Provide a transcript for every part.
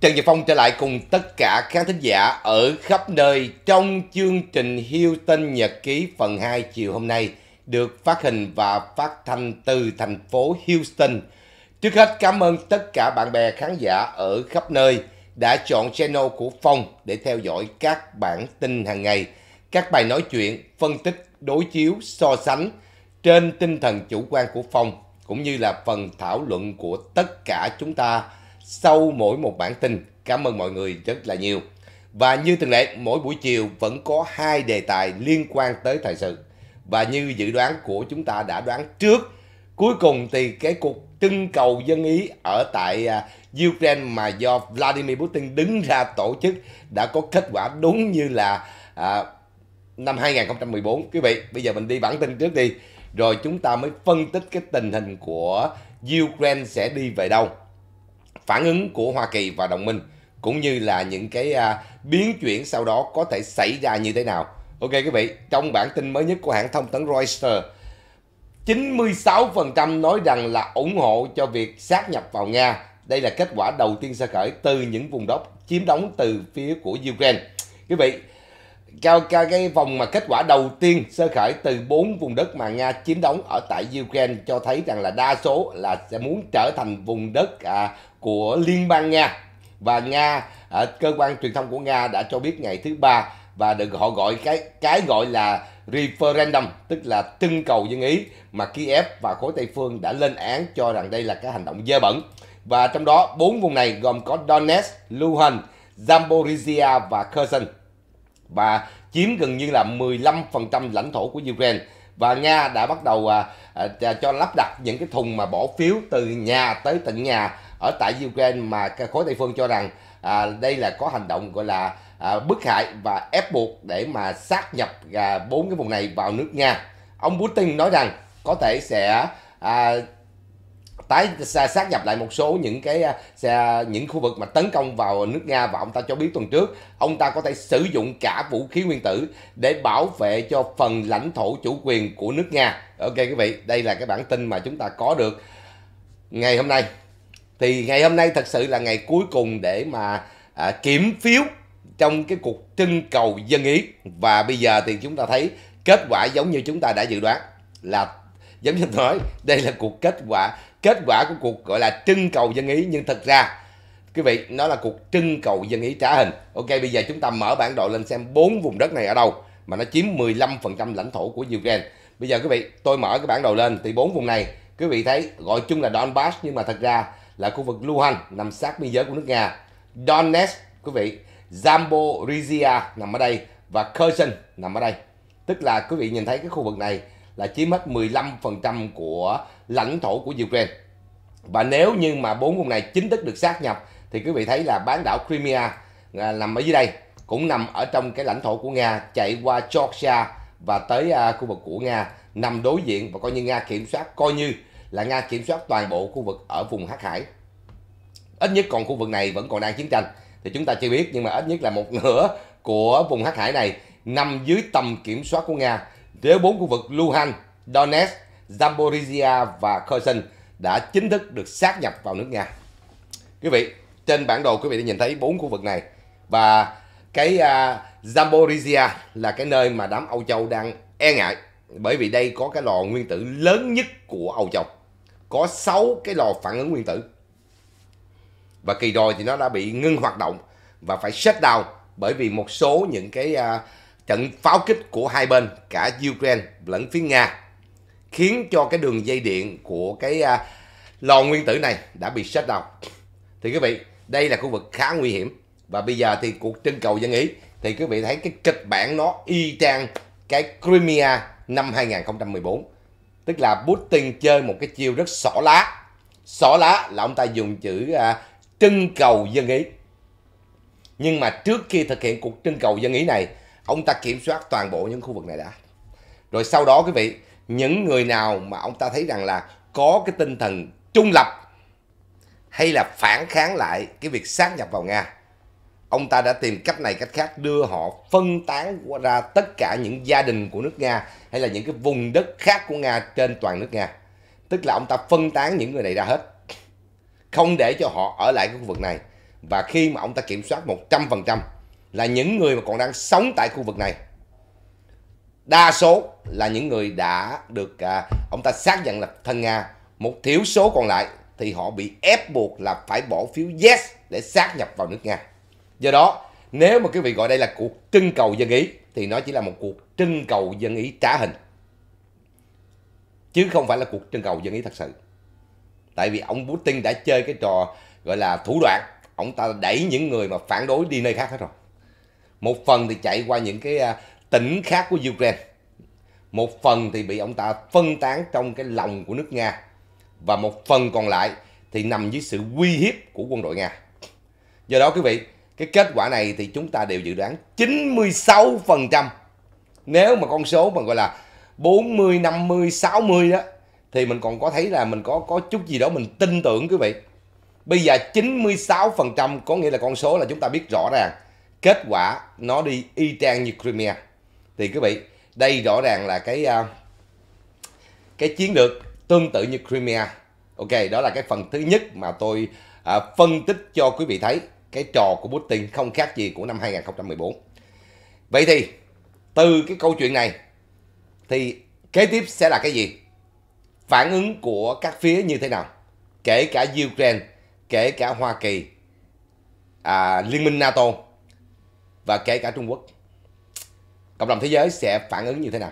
Trần Nhật Phong trở lại cùng tất cả khán thính giả ở khắp nơi trong chương trình Hilton Nhật ký phần 2 chiều hôm nay được phát hình và phát thanh từ thành phố Houston. Trước hết cảm ơn tất cả bạn bè khán giả ở khắp nơi đã chọn channel của Phong để theo dõi các bản tin hàng ngày, các bài nói chuyện, phân tích, đối chiếu, so sánh trên tinh thần chủ quan của Phong cũng như là phần thảo luận của tất cả chúng ta sau mỗi một bản tin. Cảm ơn mọi người rất là nhiều. Và như thường lệ, mỗi buổi chiều vẫn có hai đề tài liên quan tới thời sự. Và như dự đoán của chúng ta đã đoán trước, cuối cùng thì cái cuộc trưng cầu dân Ý ở tại à, Ukraine mà do Vladimir Putin đứng ra tổ chức đã có kết quả đúng như là uh, năm 2014. Quý vị, bây giờ mình đi bản tin trước đi, rồi chúng ta mới phân tích cái tình hình của Ukraine sẽ đi về đâu phản ứng của Hoa Kỳ và đồng minh cũng như là những cái à, biến chuyển sau đó có thể xảy ra như thế nào. Ok quý vị, trong bản tin mới nhất của hãng thông tấn Reuters, 96% nói rằng là ủng hộ cho việc sát nhập vào Nga. Đây là kết quả đầu tiên sơ khởi từ những vùng đất chiếm đóng từ phía của Ukraine. Quý vị, cao cái vòng mà kết quả đầu tiên sơ khởi từ bốn vùng đất mà Nga chiếm đóng ở tại Ukraine cho thấy rằng là đa số là sẽ muốn trở thành vùng đất à, của Liên bang Nga và Nga à, cơ quan truyền thông của Nga đã cho biết ngày thứ ba và được họ gọi cái cái gọi là referendum tức là trưng cầu dân ý mà Kiev và khối Tây phương đã lên án cho rằng đây là cái hành động dơ bẩn và trong đó bốn vùng này gồm có Donetsk, Luhansk, Zaporizhia và Kherson và chiếm gần như là 15% lãnh thổ của Ukraine và Nga đã bắt đầu à, à, cho lắp đặt những cái thùng mà bỏ phiếu từ nhà tới tận nhà ở tại Ukraine mà khối Tây phương cho rằng à, đây là có hành động gọi là à, bức hại và ép buộc để mà sát nhập à, bốn à, cái vùng này vào nước Nga. Ông Putin nói rằng có thể sẽ à, tái sát nhập lại một số những cái xe à, à, những khu vực mà tấn công vào nước Nga và ông ta cho biết tuần trước ông ta có thể sử dụng cả vũ khí nguyên tử để bảo vệ cho phần lãnh thổ chủ quyền của nước Nga. Ok quý vị, đây là cái bản tin mà chúng ta có được ngày hôm nay thì ngày hôm nay thật sự là ngày cuối cùng để mà à, kiểm phiếu trong cái cuộc trưng cầu dân ý và bây giờ thì chúng ta thấy kết quả giống như chúng ta đã dự đoán là giống như nói đây là cuộc kết quả kết quả của cuộc gọi là trưng cầu dân ý nhưng thật ra quý vị nó là cuộc trưng cầu dân ý trả hình ok bây giờ chúng ta mở bản đồ lên xem bốn vùng đất này ở đâu mà nó chiếm 15% lãnh thổ của Ukraine bây giờ quý vị tôi mở cái bản đồ lên thì bốn vùng này quý vị thấy gọi chung là Donbass nhưng mà thật ra là khu vực Luhansk nằm sát biên giới của nước Nga, Donetsk quý vị, Zaporizhia nằm ở đây và Kherson nằm ở đây. Tức là quý vị nhìn thấy cái khu vực này là chiếm hết 15% của lãnh thổ của Ukraine. Và nếu như mà bốn vùng này chính thức được xác nhập thì quý vị thấy là bán đảo Crimea à, nằm ở dưới đây cũng nằm ở trong cái lãnh thổ của Nga chạy qua Georgia và tới à, khu vực của Nga nằm đối diện và coi như Nga kiểm soát coi như là Nga kiểm soát toàn bộ khu vực ở vùng Hắc Hải. Ít nhất còn khu vực này vẫn còn đang chiến tranh thì chúng ta chưa biết nhưng mà ít nhất là một nửa của vùng Hắc Hải này nằm dưới tầm kiểm soát của Nga. Nếu bốn khu vực Luhansk, Donetsk, Zaporizhia và Kherson đã chính thức được sát nhập vào nước Nga. Quý vị, trên bản đồ quý vị đã nhìn thấy bốn khu vực này và cái uh, à, Zaporizhia là cái nơi mà đám Âu Châu đang e ngại bởi vì đây có cái lò nguyên tử lớn nhất của Âu Châu có 6 cái lò phản ứng nguyên tử. Và kỳ rồi thì nó đã bị ngưng hoạt động và phải shut down bởi vì một số những cái uh, trận pháo kích của hai bên cả Ukraine lẫn phía Nga khiến cho cái đường dây điện của cái uh, lò nguyên tử này đã bị shut down. Thì quý vị, đây là khu vực khá nguy hiểm và bây giờ thì cuộc trưng cầu dân Ý thì quý vị thấy cái kịch bản nó y chang cái Crimea năm 2014 tức là Putin chơi một cái chiêu rất xỏ lá xỏ lá là ông ta dùng chữ à, trưng cầu dân ý nhưng mà trước khi thực hiện cuộc trưng cầu dân ý này ông ta kiểm soát toàn bộ những khu vực này đã rồi sau đó quý vị những người nào mà ông ta thấy rằng là có cái tinh thần trung lập hay là phản kháng lại cái việc sát nhập vào nga ông ta đã tìm cách này cách khác đưa họ phân tán ra tất cả những gia đình của nước Nga hay là những cái vùng đất khác của Nga trên toàn nước Nga. Tức là ông ta phân tán những người này ra hết. Không để cho họ ở lại cái khu vực này. Và khi mà ông ta kiểm soát 100% là những người mà còn đang sống tại khu vực này. Đa số là những người đã được à, ông ta xác nhận là thân Nga. Một thiểu số còn lại thì họ bị ép buộc là phải bỏ phiếu yes để xác nhập vào nước Nga do đó nếu mà quý vị gọi đây là cuộc trưng cầu dân ý thì nó chỉ là một cuộc trưng cầu dân ý trá hình chứ không phải là cuộc trưng cầu dân ý thật sự tại vì ông Putin đã chơi cái trò gọi là thủ đoạn ông ta đẩy những người mà phản đối đi nơi khác hết rồi một phần thì chạy qua những cái à, tỉnh khác của Ukraine một phần thì bị ông ta phân tán trong cái lòng của nước Nga và một phần còn lại thì nằm dưới sự uy hiếp của quân đội Nga do đó quý vị cái kết quả này thì chúng ta đều dự đoán 96% nếu mà con số mà gọi là 40, 50, 60 đó thì mình còn có thấy là mình có có chút gì đó mình tin tưởng quý vị. Bây giờ 96% có nghĩa là con số là chúng ta biết rõ ràng kết quả nó đi y chang như Crimea. Thì quý vị, đây rõ ràng là cái à, cái chiến lược tương tự như Crimea. Ok, đó là cái phần thứ nhất mà tôi à, phân tích cho quý vị thấy cái trò của Putin không khác gì của năm 2014. Vậy thì từ cái câu chuyện này thì kế tiếp sẽ là cái gì? Phản ứng của các phía như thế nào? Kể cả Ukraine, kể cả Hoa Kỳ, à, Liên minh NATO và kể cả Trung Quốc. Cộng đồng thế giới sẽ phản ứng như thế nào?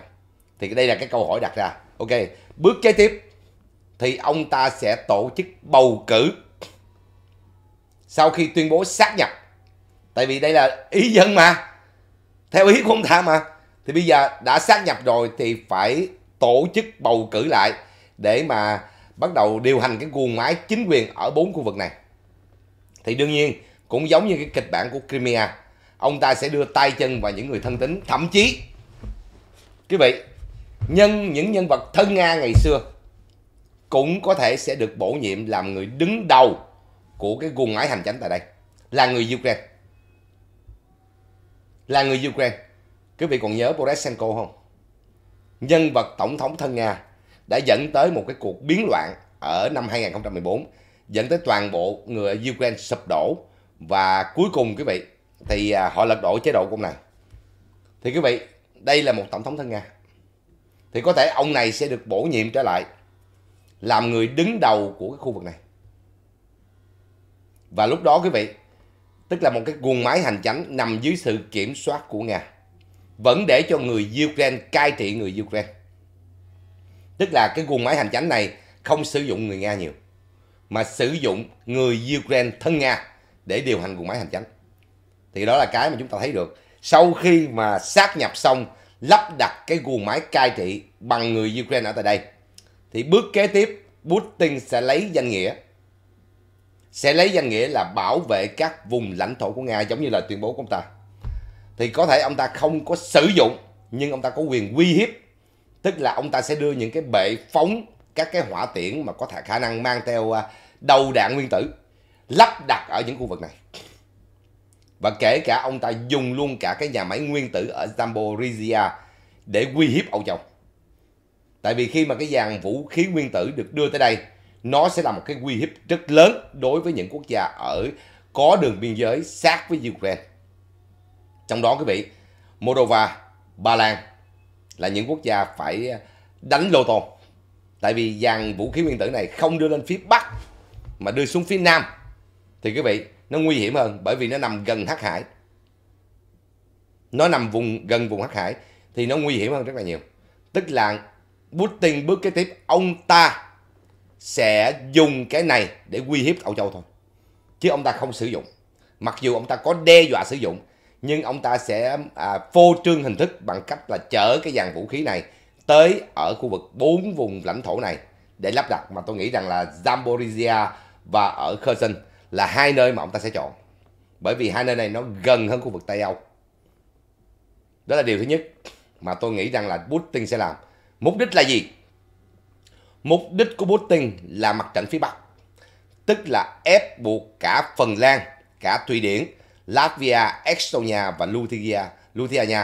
Thì đây là cái câu hỏi đặt ra. Ok, bước kế tiếp thì ông ta sẽ tổ chức bầu cử sau khi tuyên bố sát nhập tại vì đây là ý dân mà theo ý của ông ta mà thì bây giờ đã sát nhập rồi thì phải tổ chức bầu cử lại để mà bắt đầu điều hành cái guồng máy chính quyền ở bốn khu vực này thì đương nhiên cũng giống như cái kịch bản của Crimea ông ta sẽ đưa tay chân và những người thân tín thậm chí quý vị nhân những nhân vật thân nga ngày xưa cũng có thể sẽ được bổ nhiệm làm người đứng đầu của cái guồng ngoái hành chánh tại đây là người Ukraine là người Ukraine quý vị còn nhớ Poroshenko không nhân vật tổng thống thân Nga đã dẫn tới một cái cuộc biến loạn ở năm 2014 dẫn tới toàn bộ người Ukraine sụp đổ và cuối cùng quý vị thì à, họ lật đổ chế độ của ông này thì quý vị đây là một tổng thống thân Nga thì có thể ông này sẽ được bổ nhiệm trở lại làm người đứng đầu của cái khu vực này và lúc đó quý vị, tức là một cái guồng máy hành chánh nằm dưới sự kiểm soát của Nga. Vẫn để cho người Ukraine cai trị người Ukraine. Tức là cái guồng máy hành chánh này không sử dụng người Nga nhiều. Mà sử dụng người Ukraine thân Nga để điều hành guồng máy hành chánh. Thì đó là cái mà chúng ta thấy được. Sau khi mà sát nhập xong, lắp đặt cái guồng máy cai trị bằng người Ukraine ở tại đây. Thì bước kế tiếp, Putin sẽ lấy danh nghĩa sẽ lấy danh nghĩa là bảo vệ các vùng lãnh thổ của Nga giống như là tuyên bố của ông ta. Thì có thể ông ta không có sử dụng nhưng ông ta có quyền uy hiếp. Tức là ông ta sẽ đưa những cái bệ phóng các cái hỏa tiễn mà có thể khả năng mang theo à, đầu đạn nguyên tử lắp đặt ở những khu vực này. Và kể cả ông ta dùng luôn cả cái nhà máy nguyên tử ở Zaporizhia để uy hiếp Âu Châu. Tại vì khi mà cái dàn vũ khí nguyên tử được đưa tới đây nó sẽ là một cái uy hiếp rất lớn đối với những quốc gia ở có đường biên giới sát với Ukraine. Trong đó quý vị, Moldova, Ba Lan là những quốc gia phải ờ, đánh lô tô. Tại vì dàn vũ khí nguyên tử này không đưa lên phía Bắc mà đưa xuống phía Nam. Thì quý vị, nó nguy hiểm hơn bởi vì nó nằm gần Hắc Hải. Nó nằm vùng gần vùng Hắc Hải thì nó nguy hiểm hơn rất là nhiều. Tức là Putin bước kế tiếp ông ta sẽ dùng cái này để uy hiếp Âu Châu thôi. Chứ ông ta không sử dụng. Mặc dù ông ta có đe dọa sử dụng, nhưng ông ta sẽ à, phô trương hình thức bằng cách là chở cái dàn vũ khí này tới ở khu vực bốn vùng lãnh thổ này để lắp đặt mà tôi nghĩ rằng là Zamborizhia và ở Kherson là hai nơi mà ông ta sẽ chọn. Bởi vì hai nơi này nó gần hơn khu vực Tây Âu. Đó là điều thứ nhất mà tôi nghĩ rằng là Putin sẽ làm. Mục đích là gì? Mục đích của Putin là mặt trận phía Bắc, tức là ép buộc cả Phần Lan, cả Thụy Điển, Latvia, Estonia và Lithuania, Lithuania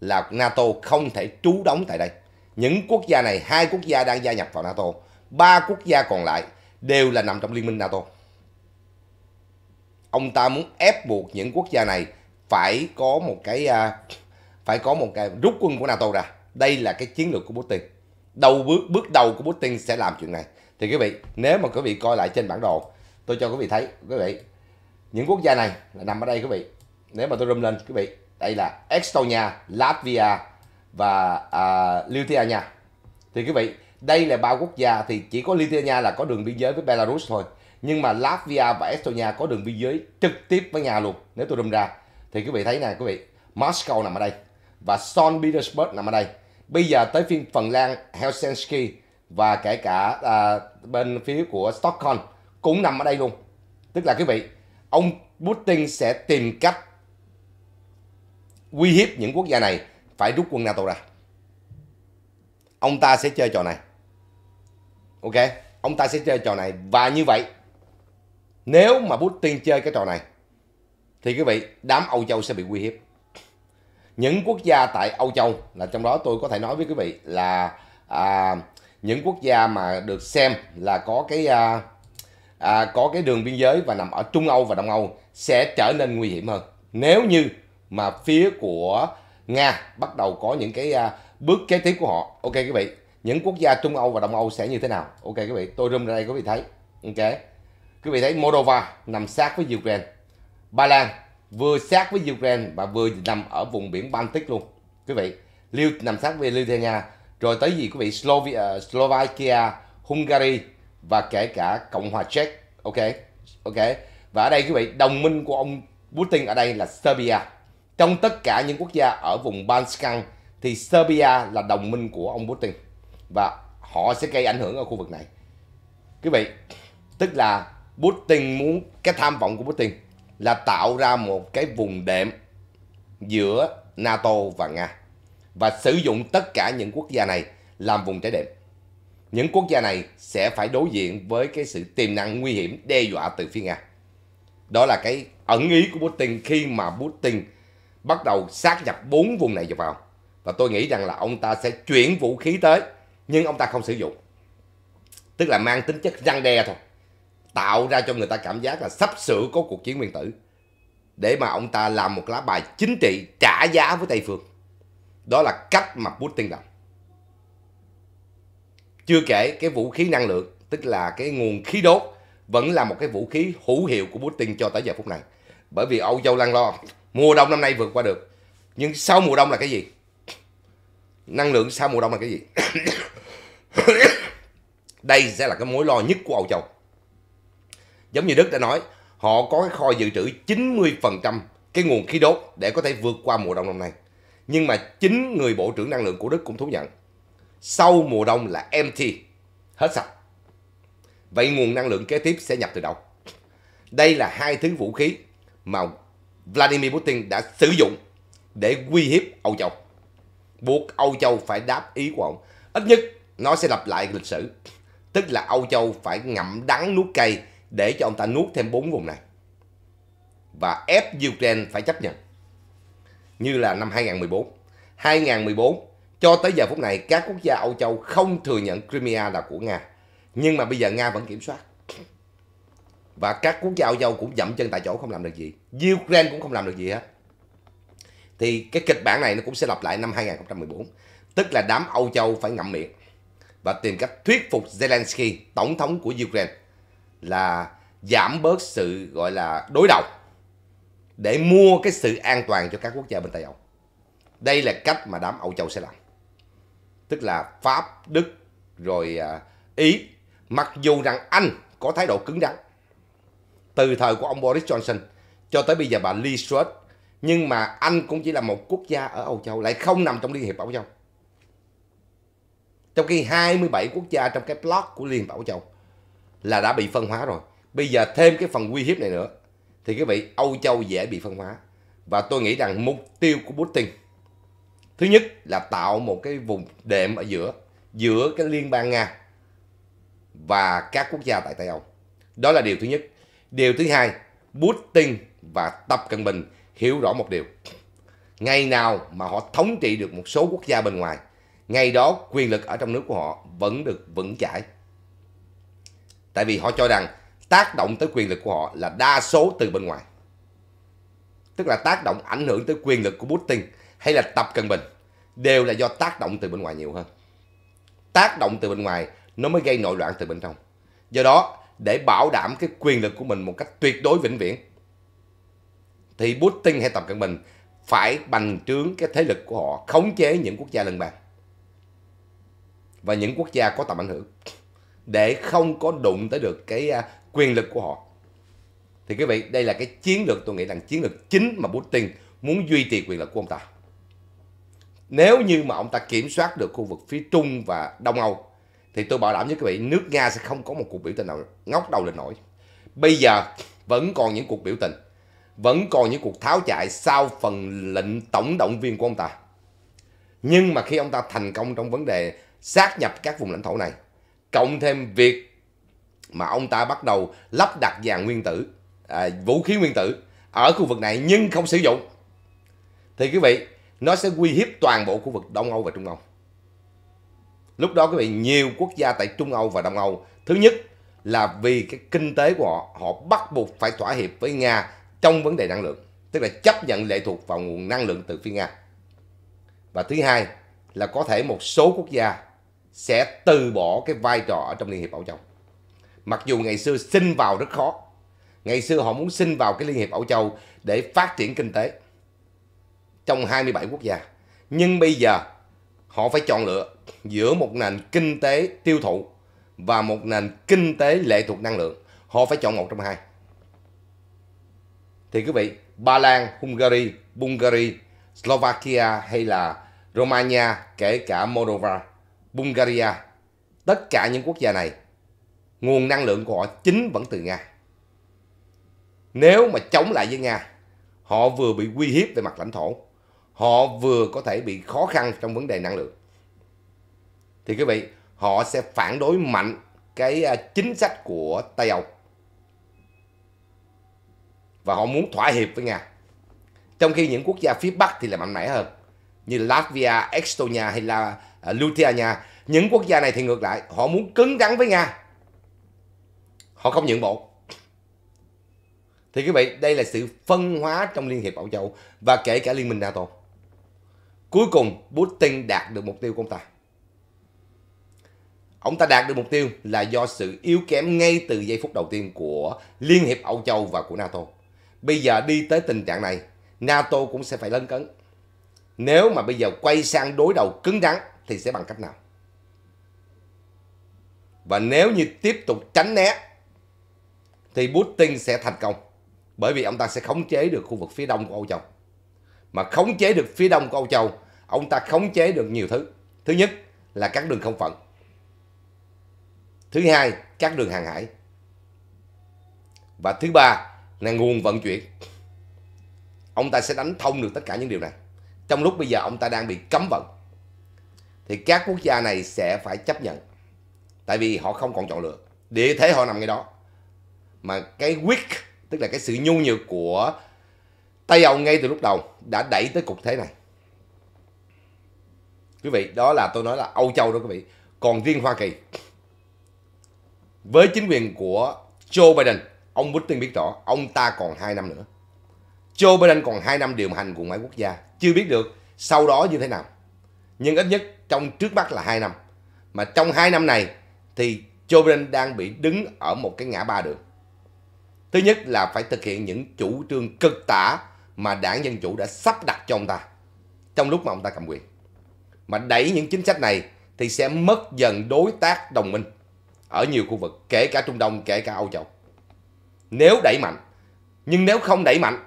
là NATO không thể trú đóng tại đây. Những quốc gia này, hai quốc gia đang gia nhập vào NATO, ba quốc gia còn lại đều là nằm trong liên minh NATO. Ông ta muốn ép buộc những quốc gia này phải có một cái à, phải có một cái rút quân của NATO ra. Đây là cái chiến lược của Putin đầu bước bước đầu của Putin sẽ làm chuyện này thì quý vị nếu mà quý vị coi lại trên bản đồ tôi cho quý vị thấy quý vị những quốc gia này là nằm ở đây quý vị nếu mà tôi rung lên quý vị đây là Estonia Latvia và uh, Lithuania thì quý vị đây là ba quốc gia thì chỉ có Lithuania là có đường biên giới với Belarus thôi nhưng mà Latvia và Estonia có đường biên giới trực tiếp với nhà luôn nếu tôi rung ra thì quý vị thấy nè quý vị Moscow nằm ở đây và St. Petersburg nằm ở đây Bây giờ tới phiên Phần Lan Helsinki và kể cả à, bên phía của Stockholm cũng nằm ở đây luôn. Tức là quý vị, ông Putin sẽ tìm cách uy hiếp những quốc gia này phải rút quân NATO ra. Ông ta sẽ chơi trò này. Ok, ông ta sẽ chơi trò này và như vậy nếu mà Putin chơi cái trò này thì quý vị đám Âu Châu sẽ bị uy hiếp những quốc gia tại Âu Châu là trong đó tôi có thể nói với quý vị là à, những quốc gia mà được xem là có cái à, à, có cái đường biên giới và nằm ở Trung Âu và Đông Âu sẽ trở nên nguy hiểm hơn nếu như mà phía của Nga bắt đầu có những cái à, bước kế tiếp của họ ok quý vị những quốc gia Trung Âu và Đông Âu sẽ như thế nào ok quý vị tôi rung ra đây quý vị thấy ok quý vị thấy Moldova nằm sát với Ukraine Ba Lan vừa sát với Ukraine và vừa nằm ở vùng biển Baltic luôn quý vị Liêu nằm sát với Lithuania rồi tới gì quý vị Slovia, Slovakia Hungary và kể cả Cộng hòa Czech ok ok và ở đây quý vị đồng minh của ông Putin ở đây là Serbia trong tất cả những quốc gia ở vùng Balkan thì Serbia là đồng minh của ông Putin và họ sẽ gây ảnh hưởng ở khu vực này quý vị tức là Putin muốn cái tham vọng của Putin là tạo ra một cái vùng đệm giữa NATO và Nga và sử dụng tất cả những quốc gia này làm vùng trái đệm. Những quốc gia này sẽ phải đối diện với cái sự tiềm năng nguy hiểm đe dọa từ phía Nga. Đó là cái ẩn ý của Putin khi mà Putin bắt đầu sát nhập bốn vùng này vào. Và tôi nghĩ rằng là ông ta sẽ chuyển vũ khí tới nhưng ông ta không sử dụng. Tức là mang tính chất răng đe thôi tạo ra cho người ta cảm giác là sắp sửa có cuộc chiến nguyên tử để mà ông ta làm một lá bài chính trị trả giá với Tây Phương. Đó là cách mà Putin làm. Chưa kể cái vũ khí năng lượng, tức là cái nguồn khí đốt vẫn là một cái vũ khí hữu hiệu của Putin cho tới giờ phút này. Bởi vì Âu Châu lăn lo, mùa đông năm nay vượt qua được. Nhưng sau mùa đông là cái gì? Năng lượng sau mùa đông là cái gì? Đây sẽ là cái mối lo nhất của Âu Châu. Giống như Đức đã nói, họ có cái kho dự trữ 90% cái nguồn khí đốt để có thể vượt qua mùa đông năm nay. Nhưng mà chính người bộ trưởng năng lượng của Đức cũng thú nhận, sau mùa đông là empty, hết sạch. Vậy nguồn năng lượng kế tiếp sẽ nhập từ đâu? Đây là hai thứ vũ khí mà Vladimir Putin đã sử dụng để uy hiếp Âu Châu. Buộc Âu Châu phải đáp ý của ông. Ít nhất nó sẽ lặp lại lịch sử. Tức là Âu Châu phải ngậm đắng nuốt cay để cho ông ta nuốt thêm bốn vùng này và ép Ukraine phải chấp nhận như là năm 2014. 2014 cho tới giờ phút này các quốc gia Âu Châu không thừa nhận Crimea là của Nga nhưng mà bây giờ Nga vẫn kiểm soát và các quốc gia Âu Châu cũng dậm chân tại chỗ không làm được gì Ukraine cũng không làm được gì hết thì cái kịch bản này nó cũng sẽ lặp lại năm 2014 tức là đám Âu Châu phải ngậm miệng và tìm cách thuyết phục Zelensky tổng thống của Ukraine là giảm bớt sự gọi là đối đầu để mua cái sự an toàn cho các quốc gia bên Tây Âu. Đây là cách mà đám Âu Châu sẽ làm. Tức là Pháp, Đức, rồi à, Ý. Mặc dù rằng Anh có thái độ cứng rắn. Từ thời của ông Boris Johnson cho tới bây giờ bà Lee Strauss. Nhưng mà Anh cũng chỉ là một quốc gia ở Âu Châu, lại không nằm trong Liên hiệp Âu Châu. Trong khi 27 quốc gia trong cái block của Liên hiệp Âu Châu là đã bị phân hóa rồi. Bây giờ thêm cái phần uy hiếp này nữa thì quý vị Âu Châu dễ bị phân hóa. Và tôi nghĩ rằng mục tiêu của Putin thứ nhất là tạo một cái vùng đệm ở giữa giữa cái liên bang Nga và các quốc gia tại Tây Âu. Đó là điều thứ nhất. Điều thứ hai, Putin và Tập Cận Bình hiểu rõ một điều. Ngày nào mà họ thống trị được một số quốc gia bên ngoài, ngày đó quyền lực ở trong nước của họ vẫn được vững chãi. Tại vì họ cho rằng tác động tới quyền lực của họ là đa số từ bên ngoài. Tức là tác động ảnh hưởng tới quyền lực của Putin hay là Tập Cận Bình đều là do tác động từ bên ngoài nhiều hơn. Tác động từ bên ngoài nó mới gây nội loạn từ bên trong. Do đó, để bảo đảm cái quyền lực của mình một cách tuyệt đối vĩnh viễn thì Putin hay Tập Cận Bình phải bành trướng cái thế lực của họ khống chế những quốc gia lân bang và những quốc gia có tầm ảnh hưởng để không có đụng tới được cái à, quyền lực của họ thì quý vị đây là cái chiến lược tôi nghĩ rằng chiến lược chính mà Putin muốn duy trì quyền lực của ông ta nếu như mà ông ta kiểm soát được khu vực phía Trung và Đông Âu thì tôi bảo đảm với quý vị nước Nga sẽ không có một cuộc biểu tình nào ngóc đầu lên nổi bây giờ vẫn còn những cuộc biểu tình vẫn còn những cuộc tháo chạy sau phần lệnh tổng động viên của ông ta nhưng mà khi ông ta thành công trong vấn đề sát nhập các vùng lãnh thổ này cộng thêm việc mà ông ta bắt đầu lắp đặt dàn nguyên tử à, vũ khí nguyên tử ở khu vực này nhưng không sử dụng thì quý vị nó sẽ uy hiếp toàn bộ khu vực Đông Âu và Trung Âu lúc đó quý vị nhiều quốc gia tại Trung Âu và Đông Âu thứ nhất là vì cái kinh tế của họ họ bắt buộc phải thỏa hiệp với Nga trong vấn đề năng lượng tức là chấp nhận lệ thuộc vào nguồn năng lượng từ phía Nga và thứ hai là có thể một số quốc gia sẽ từ bỏ cái vai trò ở trong Liên hiệp Âu Châu. Mặc dù ngày xưa xin vào rất khó. Ngày xưa họ muốn xin vào cái Liên hiệp Âu Châu để phát triển kinh tế trong 27 quốc gia. Nhưng bây giờ họ phải chọn lựa giữa một nền kinh tế tiêu thụ và một nền kinh tế lệ thuộc năng lượng. Họ phải chọn một trong hai. Thì quý vị, Ba Lan, Hungary, Bulgaria, Slovakia hay là Romania, kể cả Moldova Bulgaria, tất cả những quốc gia này, nguồn năng lượng của họ chính vẫn từ Nga. Nếu mà chống lại với Nga, họ vừa bị uy hiếp về mặt lãnh thổ, họ vừa có thể bị khó khăn trong vấn đề năng lượng. Thì quý vị, họ sẽ phản đối mạnh cái à, chính sách của Tây Âu. Và họ muốn thỏa hiệp với Nga. Trong khi những quốc gia phía Bắc thì là mạnh mẽ hơn. Như Latvia, Estonia hay là À, Lithuania những quốc gia này thì ngược lại họ muốn cứng rắn với Nga họ không nhượng bộ thì quý vị đây là sự phân hóa trong Liên hiệp Âu Châu và kể cả Liên minh NATO cuối cùng Putin đạt được mục tiêu của ông ta ông ta đạt được mục tiêu là do sự yếu kém ngay từ giây phút đầu tiên của Liên hiệp Âu Châu và của NATO bây giờ đi tới tình trạng này NATO cũng sẽ phải lấn cấn nếu mà bây giờ quay sang đối đầu cứng rắn thì sẽ bằng cách nào và nếu như tiếp tục tránh né thì Putin sẽ thành công bởi vì ông ta sẽ khống chế được khu vực phía đông của Âu Châu mà khống chế được phía đông của Âu Châu ông ta khống chế được nhiều thứ thứ nhất là các đường không phận thứ hai các đường hàng hải và thứ ba là nguồn vận chuyển ông ta sẽ đánh thông được tất cả những điều này trong lúc bây giờ ông ta đang bị cấm vận thì các quốc gia này sẽ phải chấp nhận tại vì họ không còn chọn lựa địa thế họ nằm ngay đó mà cái weak tức là cái sự nhu nhược của tây âu ngay từ lúc đầu đã đẩy tới cục thế này quý vị đó là tôi nói là âu châu đó quý vị còn riêng hoa kỳ với chính quyền của joe biden ông putin biết rõ ông ta còn hai năm nữa joe biden còn hai năm điều hành cùng mấy quốc gia chưa biết được sau đó như thế nào nhưng ít nhất trong trước mắt là hai năm. Mà trong hai năm này thì Joe Biden đang bị đứng ở một cái ngã ba đường. Thứ nhất là phải thực hiện những chủ trương cực tả mà đảng Dân Chủ đã sắp đặt cho ông ta trong lúc mà ông ta cầm quyền. Mà đẩy những chính sách này thì sẽ mất dần đối tác đồng minh ở nhiều khu vực, kể cả Trung Đông, kể cả Âu Châu. Nếu đẩy mạnh, nhưng nếu không đẩy mạnh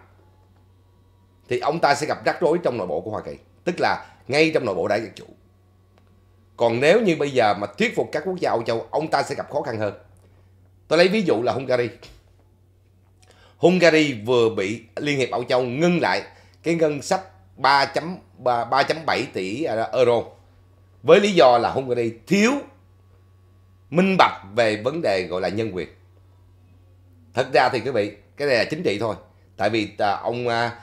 thì ông ta sẽ gặp rắc rối trong nội bộ của Hoa Kỳ. Tức là ngay trong nội bộ đại dân chủ. Còn nếu như bây giờ mà thuyết phục các quốc gia Âu Châu, ông ta sẽ gặp khó khăn hơn. Tôi lấy ví dụ là Hungary. Hungary vừa bị Liên hiệp Âu Châu ngưng lại cái ngân sách 3.7 tỷ à, euro với lý do là Hungary thiếu minh bạch về vấn đề gọi là nhân quyền. Thật ra thì quý vị, cái này là chính trị thôi. Tại vì à, ông à,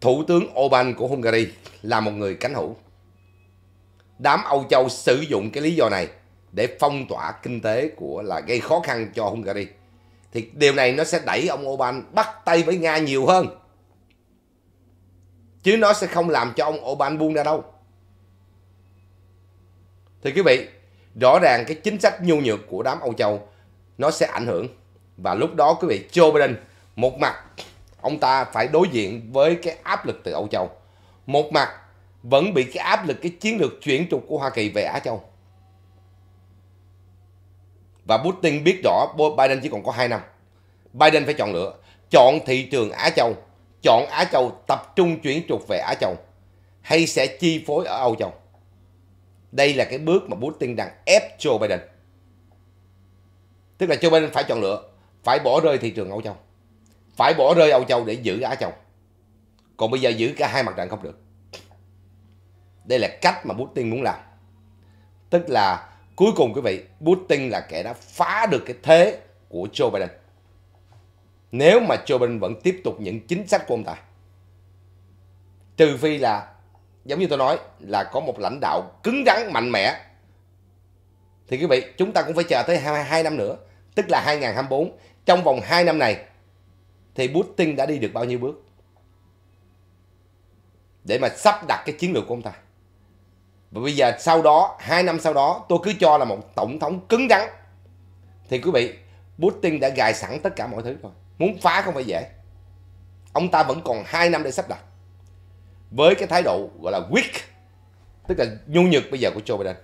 Thủ tướng Orbán của Hungary là một người cánh hữu đám Âu Châu sử dụng cái lý do này để phong tỏa kinh tế của là gây khó khăn cho Hungary. Thì điều này nó sẽ đẩy ông Orbán bắt tay với Nga nhiều hơn. Chứ nó sẽ không làm cho ông Orbán buông ra đâu. Thì quý vị, rõ ràng cái chính sách nhu nhược của đám Âu Châu nó sẽ ảnh hưởng. Và lúc đó quý vị, Joe Biden một mặt ông ta phải đối diện với cái áp lực từ Âu Châu. Một mặt vẫn bị cái áp lực cái chiến lược chuyển trục của Hoa Kỳ về Á Châu. Và Putin biết rõ Biden chỉ còn có 2 năm. Biden phải chọn lựa, chọn thị trường Á Châu, chọn Á Châu tập trung chuyển trục về Á Châu hay sẽ chi phối ở Âu Châu. Đây là cái bước mà Putin đang ép Joe Biden. Tức là Joe Biden phải chọn lựa, phải bỏ rơi thị trường Âu Châu, phải bỏ rơi Âu Châu để giữ Á Châu. Còn bây giờ giữ cả hai mặt trận không được. Đây là cách mà Putin muốn làm. Tức là cuối cùng quý vị, Putin là kẻ đã phá được cái thế của Joe Biden. Nếu mà Joe Biden vẫn tiếp tục những chính sách của ông ta. Trừ phi là, giống như tôi nói, là có một lãnh đạo cứng rắn, mạnh mẽ. Thì quý vị, chúng ta cũng phải chờ tới 2 năm nữa. Tức là 2024. Trong vòng 2 năm này, thì Putin đã đi được bao nhiêu bước? Để mà sắp đặt cái chiến lược của ông ta và bây giờ sau đó hai năm sau đó tôi cứ cho là một tổng thống cứng rắn thì quý vị Putin đã gài sẵn tất cả mọi thứ rồi muốn phá không phải dễ ông ta vẫn còn hai năm để sắp đặt với cái thái độ gọi là weak tức là nhu nhược bây giờ của Joe Biden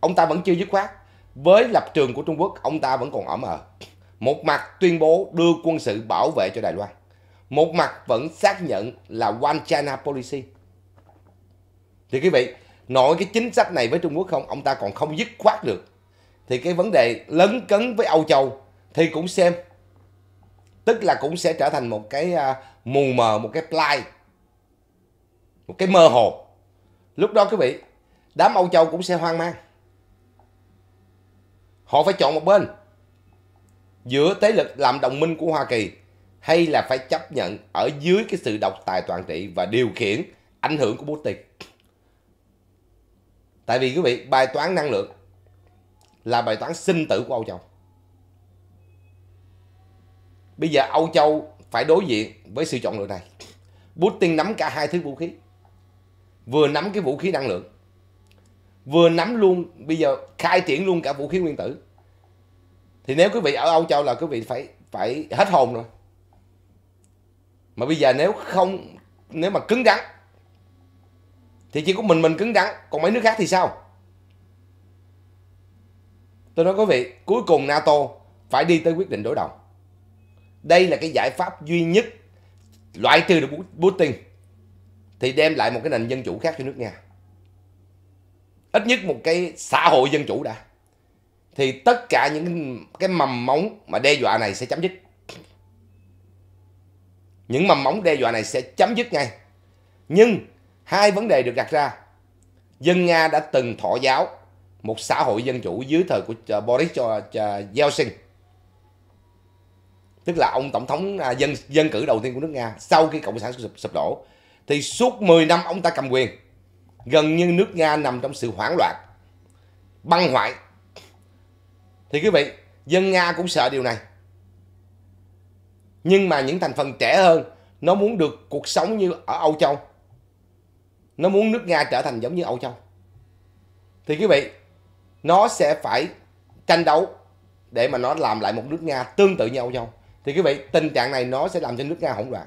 ông ta vẫn chưa dứt khoát với lập trường của Trung Quốc ông ta vẫn còn ẩm ờ một mặt tuyên bố đưa quân sự bảo vệ cho Đài Loan một mặt vẫn xác nhận là One China Policy thì quý vị nội cái chính sách này với Trung Quốc không ông ta còn không dứt khoát được thì cái vấn đề lấn cấn với Âu Châu thì cũng xem tức là cũng sẽ trở thành một cái à, mù mờ một cái play một cái mơ hồ lúc đó quý vị đám Âu Châu cũng sẽ hoang mang họ phải chọn một bên giữa thế lực làm đồng minh của Hoa Kỳ hay là phải chấp nhận ở dưới cái sự độc tài toàn trị và điều khiển ảnh hưởng của Putin tại vì quý vị bài toán năng lượng là bài toán sinh tử của Âu Châu bây giờ Âu Châu phải đối diện với sự chọn lựa này Putin nắm cả hai thứ vũ khí vừa nắm cái vũ khí năng lượng vừa nắm luôn bây giờ khai triển luôn cả vũ khí nguyên tử thì nếu quý vị ở Âu Châu là quý vị phải phải hết hồn rồi mà bây giờ nếu không nếu mà cứng rắn thì chỉ có mình mình cứng rắn còn mấy nước khác thì sao tôi nói quý vị cuối cùng nato phải đi tới quyết định đối đầu đây là cái giải pháp duy nhất loại trừ được putin thì đem lại một cái nền dân chủ khác cho nước nga ít nhất một cái xã hội dân chủ đã thì tất cả những cái mầm móng mà đe dọa này sẽ chấm dứt những mầm móng đe dọa này sẽ chấm dứt ngay nhưng Hai vấn đề được đặt ra. Dân Nga đã từng thọ giáo một xã hội dân chủ dưới thời của Boris Yeltsin. Tức là ông tổng thống à, dân dân cử đầu tiên của nước Nga sau khi cộng sản sụp, sụp đổ thì suốt 10 năm ông ta cầm quyền. Gần như nước Nga nằm trong sự hoảng loạn, băng hoại. Thì quý vị, dân Nga cũng sợ điều này. Nhưng mà những thành phần trẻ hơn nó muốn được cuộc sống như ở Âu Châu nó muốn nước nga trở thành giống như âu châu thì quý vị nó sẽ phải tranh đấu để mà nó làm lại một nước nga tương tự như âu châu thì quý vị tình trạng này nó sẽ làm cho nước nga hỗn loạn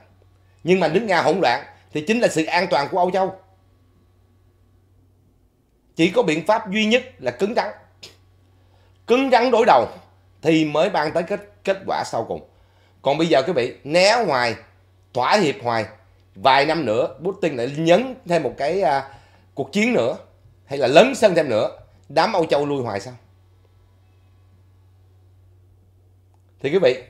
nhưng mà nước nga hỗn loạn thì chính là sự an toàn của âu châu chỉ có biện pháp duy nhất là cứng rắn cứng rắn đối đầu thì mới ban tới kết kết quả sau cùng còn bây giờ quý vị né hoài thỏa hiệp hoài vài năm nữa Putin lại nhấn thêm một cái à, cuộc chiến nữa hay là lấn sân thêm nữa đám Âu Châu lui hoài sao thì quý vị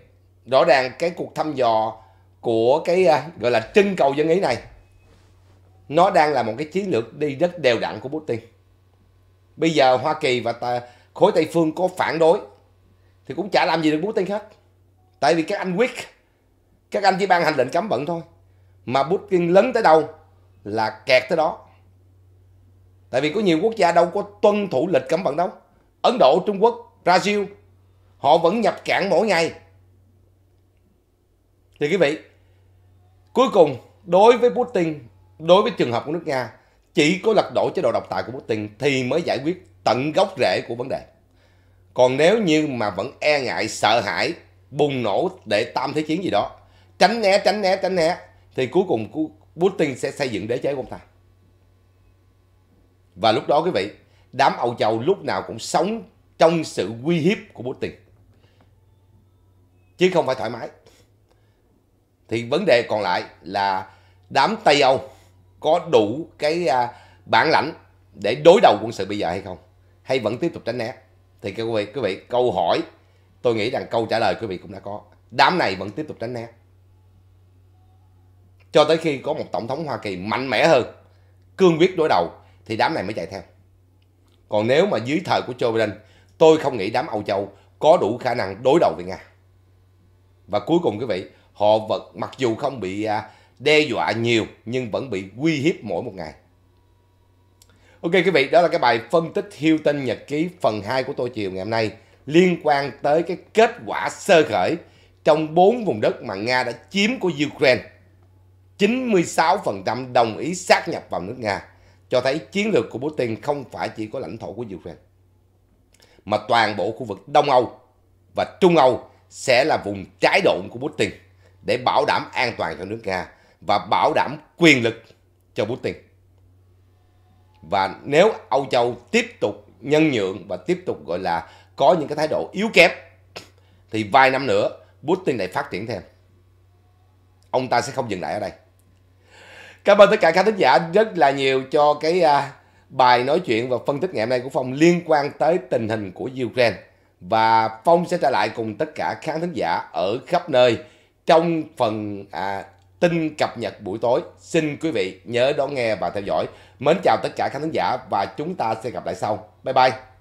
rõ ràng cái cuộc thăm dò của cái à, gọi là trưng cầu dân ý này nó đang là một cái chiến lược đi rất đều đặn của Putin bây giờ Hoa Kỳ và ta, khối Tây phương có phản đối thì cũng chả làm gì được Putin hết tại vì các anh quyết các anh chỉ ban hành lệnh cấm vận thôi mà Putin lấn tới đâu là kẹt tới đó. Tại vì có nhiều quốc gia đâu có tuân thủ lịch cấm vận đâu. Ấn Độ, Trung Quốc, Brazil, họ vẫn nhập cảng mỗi ngày. Thì quý vị, cuối cùng đối với Putin, đối với trường hợp của nước Nga, chỉ có lật đổ chế độ độc tài của Putin thì mới giải quyết tận gốc rễ của vấn đề. Còn nếu như mà vẫn e ngại, sợ hãi, bùng nổ để tam thế chiến gì đó, tránh né, tránh né, tránh né thì cuối cùng Putin sẽ xây dựng đế chế của ông ta. Và lúc đó quý vị, đám Âu Châu lúc nào cũng sống trong sự uy hiếp của Putin. Chứ không phải thoải mái. Thì vấn đề còn lại là đám Tây Âu có đủ cái à, bản lãnh để đối đầu quân sự bây giờ hay không? Hay vẫn tiếp tục tránh né? Thì các quý vị, quý vị câu hỏi, tôi nghĩ rằng câu trả lời quý vị cũng đã có. Đám này vẫn tiếp tục tránh né cho tới khi có một tổng thống Hoa Kỳ mạnh mẽ hơn, cương quyết đối đầu thì đám này mới chạy theo. Còn nếu mà dưới thời của Joe Biden, tôi không nghĩ đám Âu Châu có đủ khả năng đối đầu với Nga. Và cuối cùng quý vị, họ vật mặc dù không bị à, đe dọa nhiều nhưng vẫn bị uy hiếp mỗi một ngày. Ok quý vị, đó là cái bài phân tích Hilton Nhật ký phần 2 của tôi chiều ngày hôm nay liên quan tới cái kết quả sơ khởi trong bốn vùng đất mà Nga đã chiếm của Ukraine 96% đồng ý sát nhập vào nước Nga, cho thấy chiến lược của Putin không phải chỉ có lãnh thổ của Ukraine, mà toàn bộ khu vực Đông Âu và Trung Âu sẽ là vùng trái độn của Putin để bảo đảm an toàn cho nước Nga và bảo đảm quyền lực cho Putin. Và nếu Âu Châu tiếp tục nhân nhượng và tiếp tục gọi là có những cái thái độ yếu kém thì vài năm nữa Putin lại phát triển thêm. Ông ta sẽ không dừng lại ở đây. Cảm ơn tất cả các thính giả rất là nhiều cho cái uh, bài nói chuyện và phân tích ngày hôm nay của Phong liên quan tới tình hình của Ukraine. Và Phong sẽ trở lại cùng tất cả khán thính giả ở khắp nơi trong phần à, tin cập nhật buổi tối. Xin quý vị nhớ đón nghe và theo dõi. Mến chào tất cả khán thính giả và chúng ta sẽ gặp lại sau. Bye bye!